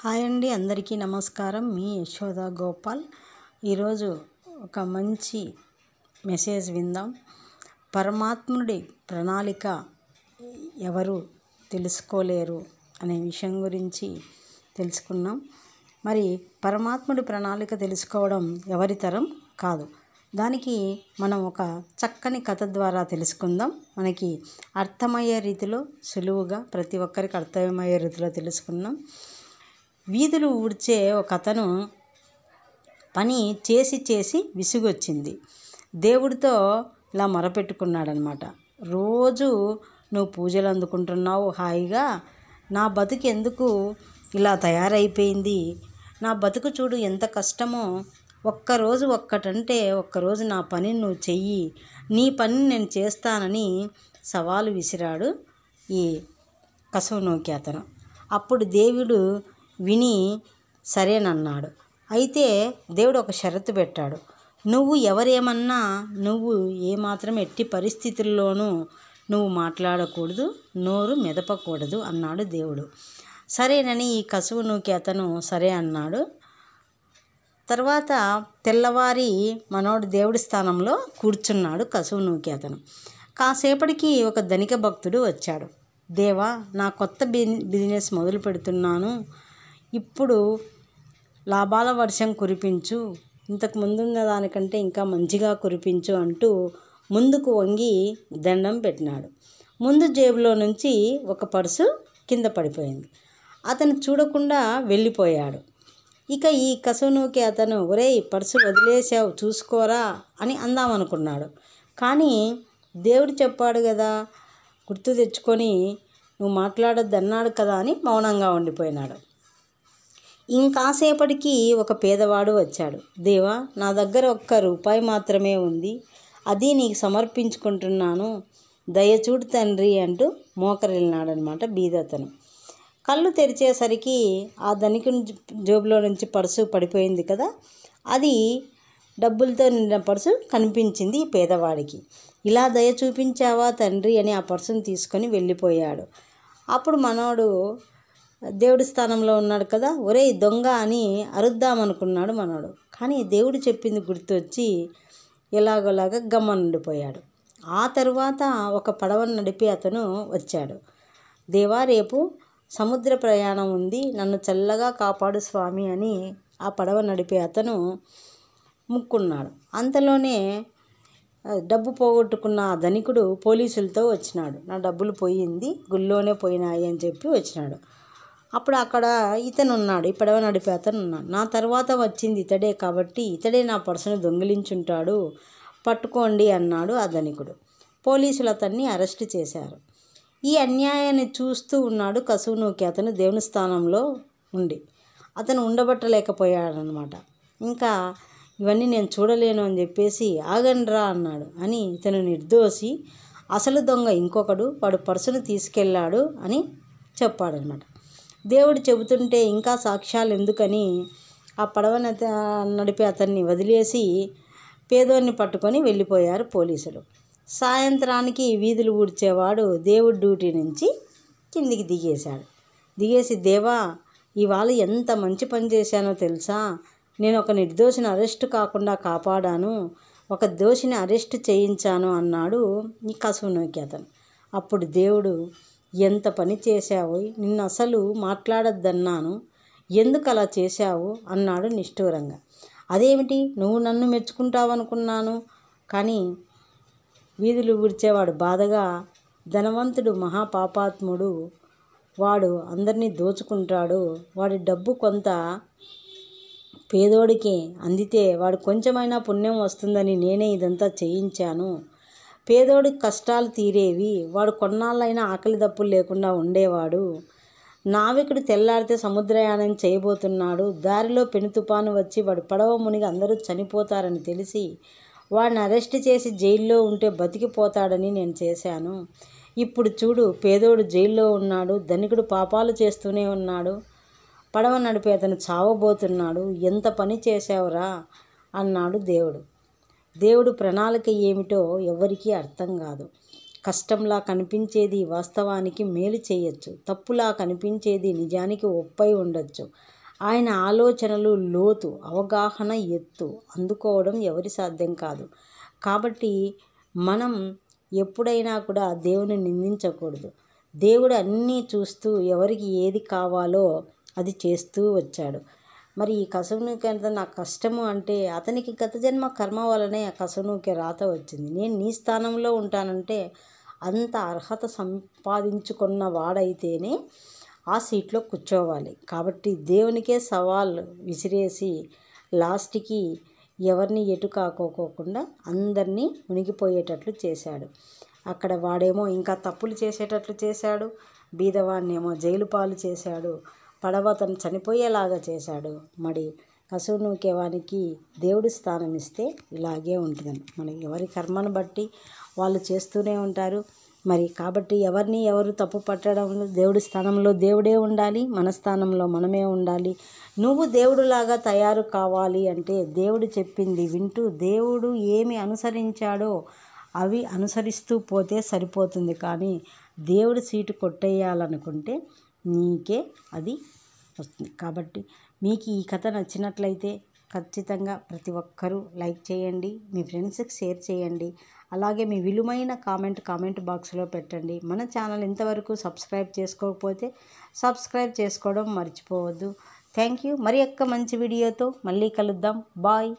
hi అండి అందరికీ నమస్కారం మీ యశోద గోపాల్ ఈరోజు ఒక మంచి మెసేజ్ విందాం పరమాత్ముడి ప్రణాళిక ఎవరు తెలుసుకోలేరు అనే విషయం గురించి తెలుసుకున్నాం మరి పరమాత్ముడి ప్రణాళిక తెలుసుకోవడం ఎవరి తరం కాదు దానికి మనం ఒక చక్కని కథ ద్వారా తెలుసుకుందాం మనకి అర్థమయ్యే రీతిలో సులువుగా ప్రతి ఒక్కరికి అర్థమయ్యే రీతిలో తెలుసుకుందాం వీధులు ఊడ్చే ఒక అతను పని చేసి చేసి విసుగొచ్చింది దేవుడితో ఇలా మొరపెట్టుకున్నాడనమాట రోజు నువ్వు పూజలు అందుకుంటున్నావు హాయిగా నా బతుకు ఎందుకు ఇలా తయారైపోయింది నా బతుకు చూడు ఎంత కష్టమో ఒక్కరోజు ఒక్కటంటే ఒక్కరోజు నా పని నువ్వు చెయ్యి నీ పని నేను చేస్తానని సవాలు విసిరాడు ఈ కసవు నోకి అతను అప్పుడు దేవుడు విని సరేనన్నాడు అయితే దేవుడు ఒక షరతు పెట్టాడు నువ్వు ఎవరేమన్నా నువ్వు ఏమాత్రం ఎట్టి పరిస్థితుల్లోనూ నువ్వు మాట్లాడకూడదు నోరు మెదపకూడదు అన్నాడు దేవుడు సరేనని ఈ నూకి అతను సరే అన్నాడు తర్వాత తెల్లవారి మనోడు దేవుడి స్థానంలో కూర్చున్నాడు కసువు నూకి అతను కాసేపటికి ఒక ధనిక భక్తుడు వచ్చాడు దేవా నా కొత్త బిజినెస్ మొదలు పెడుతున్నాను ఇప్పుడు లాభాల వర్షం కురిపించు ఇంతకు ముందున్న దానికంటే ఇంకా మంచిగా కురిపించు అంటూ ముందుకు వంగి దండం పెట్టినాడు ముందు జేబులో నుంచి ఒక పర్సు కింద పడిపోయింది అతను చూడకుండా వెళ్ళిపోయాడు ఇక ఈ కసునుకి అతను ఒరేయ్ పర్సు వదిలేసావు చూసుకోరా అని అందామనుకున్నాడు కానీ దేవుడు చెప్పాడు కదా గుర్తు తెచ్చుకొని నువ్వు మాట్లాడొద్దన్నాడు కదా అని మౌనంగా ఉండిపోయినాడు ఇంకాసేపటికి ఒక పేదవాడు వచ్చాడు దేవా నా దగ్గర ఒక్క రూపాయి మాత్రమే ఉంది అది నీకు సమర్పించుకుంటున్నాను దయచూడు తండ్రి అంటూ మోకరిల్లినాడనమాట బీదతను కళ్ళు తెరిచేసరికి ఆ ధనికు జోబులో నుంచి పర్సు పడిపోయింది కదా అది డబ్బులతో నిండిన పర్సు కనిపించింది పేదవాడికి ఇలా దయ చూపించావా తండ్రి అని ఆ పర్సును తీసుకొని వెళ్ళిపోయాడు అప్పుడు మనోడు దేవుడి స్థానంలో ఉన్నాడు కదా ఒరే దొంగ అని అరుద్దామనుకున్నాడు మనోడు కానీ దేవుడు చెప్పింది గుర్తొచ్చి ఎలాగోలాగా గమ్మనుండిపోయాడు ఆ తర్వాత ఒక పడవను నడిపి అతను వచ్చాడు దేవా రేపు సముద్ర ప్రయాణం ఉంది నన్ను చల్లగా కాపాడు స్వామి అని ఆ పడవ నడిపే అతను ముక్కున్నాడు అంతలోనే డబ్బు పోగొట్టుకున్న ఆ ధనికుడు పోలీసులతో వచ్చినాడు నా డబ్బులు పోయింది గుళ్ళోనే పోయినాయి అని చెప్పి వచ్చినాడు అప్పుడు అక్కడ ఇతను ఉన్నాడు ఇప్పుడవ నడిపే అతను ఉన్నాడు నా తర్వాత వచ్చింది ఇతడే కాబట్టి ఇతడే నా పర్సను దొంగిలించుంటాడు పట్టుకోండి అన్నాడు ఆ ధనికుడు పోలీసులు అతన్ని అరెస్ట్ చేశారు ఈ అన్యాయాన్ని చూస్తూ ఉన్నాడు కసువునూకి అతను దేవుని స్థానంలో ఉండి అతను ఉండబట్టలేకపోయాడనమాట ఇంకా ఇవన్నీ నేను చూడలేను అని చెప్పేసి ఆగండ్రా అన్నాడు అని ఇతను నిర్దోషి అసలు దొంగ ఇంకొకడు వాడు పర్సును తీసుకెళ్ళాడు అని చెప్పాడనమాట దేవుడు చెబుతుంటే ఇంకా సాక్ష్యాలు ఎందుకని ఆ పడవని నడిపి అతన్ని వదిలేసి పేదోన్ని పట్టుకొని వెళ్ళిపోయారు పోలీసులు సాయంత్రానికి వీధులు ఊడ్చేవాడు దేవుడి డ్యూటీ నుంచి కిందికి దిగేశాడు దిగేసి దేవా ఇవాళ ఎంత మంచి పని చేశానో తెలుసా నేను ఒక నిర్దోషిని అరెస్ట్ కాకుండా కాపాడాను ఒక దోషిని అరెస్ట్ చేయించాను అన్నాడు ఈ కసువు నోకి అతను అప్పుడు దేవుడు ఎంత పని చేశావు నిన్ను అసలు మాట్లాడొద్దన్నాను ఎందుకు అలా చేశావు అన్నాడు నిష్ఠూరంగా అదేమిటి నువ్వు నన్ను మెచ్చుకుంటావనుకున్నాను కానీ వీధులు విడిచేవాడు బాధగా ధనవంతుడు మహాపాపాత్ముడు వాడు అందరినీ దోచుకుంటాడు వాడి డబ్బు కొంత పేదోడికి అందితే వాడు కొంచెమైనా పుణ్యం వస్తుందని నేనే ఇదంతా చేయించాను పేదోడి కష్టాలు తీరేవి వాడు కొన్నాళ్ళైనా ఆకలి దప్పులు లేకుండా ఉండేవాడు నావికుడు తెల్లారితే సముద్రయానం చేయబోతున్నాడు దారిలో పెను తుపాను వచ్చి వాడు పడవ మునిగి అందరూ చనిపోతారని తెలిసి వాడిని అరెస్ట్ చేసి జైల్లో ఉంటే బతికిపోతాడని నేను చేశాను ఇప్పుడు చూడు పేదోడు జైల్లో ఉన్నాడు ధనికుడు పాపాలు చేస్తూనే ఉన్నాడు పడవ నడిపే అతను చావబోతున్నాడు ఎంత పని చేశావురా అన్నాడు దేవుడు దేవుడు ప్రణాళిక ఏమిటో ఎవరికీ అర్థం కాదు కష్టంలా కనిపించేది వాస్తవానికి మేలు చేయొచ్చు తప్పులా కనిపించేది నిజానికి ఒప్పై ఉండొచ్చు ఆయన ఆలోచనలు లోతు అవగాహన ఎత్తు అందుకోవడం ఎవరి సాధ్యం కాదు కాబట్టి మనం ఎప్పుడైనా కూడా దేవుని నిందించకూడదు దేవుడు అన్నీ చూస్తూ ఎవరికి ఏది కావాలో అది చేస్తూ వచ్చాడు మరి ఈ కసువునికి నా కష్టము అంటే అతనికి గత జన్మ కర్మ వలనే ఆ కసువునికి రాత వచ్చింది నేను నీ స్థానంలో ఉంటానంటే అంత అర్హత సంపాదించుకున్న వాడైతేనే ఆ సీట్లో కూర్చోవాలి కాబట్టి దేవునికే సవాల్ విసిరేసి లాస్ట్కి ఎవరిని ఎటు కాకోకోకుండా అందరినీ మునిగిపోయేటట్లు చేశాడు అక్కడ వాడేమో ఇంకా తప్పులు చేసేటట్లు చేశాడు బీదవాడినేమో జైలు పాలు చేశాడు పడవ అతను చనిపోయేలాగా చేశాడు మరి నూకే వానికి దేవుడి స్థానం ఇస్తే ఇలాగే ఉంటుంది మన ఎవరి కర్మను బట్టి వాళ్ళు చేస్తూనే ఉంటారు మరి కాబట్టి ఎవరిని ఎవరు తప్పు పట్టడంలో దేవుడి స్థానంలో దేవుడే ఉండాలి మన స్థానంలో మనమే ఉండాలి నువ్వు దేవుడులాగా తయారు కావాలి అంటే దేవుడు చెప్పింది వింటూ దేవుడు ఏమి అనుసరించాడో అవి అనుసరిస్తూ పోతే సరిపోతుంది కానీ దేవుడు సీటు కొట్టేయాలనుకుంటే నీకే అది వస్తుంది కాబట్టి మీకు ఈ కథ నచ్చినట్లయితే ఖచ్చితంగా ప్రతి ఒక్కరూ లైక్ చేయండి మీ ఫ్రెండ్స్కి షేర్ చేయండి అలాగే మీ విలువైన కామెంట్ కామెంట్ బాక్స్లో పెట్టండి మన ఛానల్ ఇంతవరకు సబ్స్క్రైబ్ చేసుకోకపోతే సబ్స్క్రైబ్ చేసుకోవడం మర్చిపోవద్దు థ్యాంక్ యూ మరి యొక్క మంచి వీడియోతో మళ్ళీ కలుద్దాం బాయ్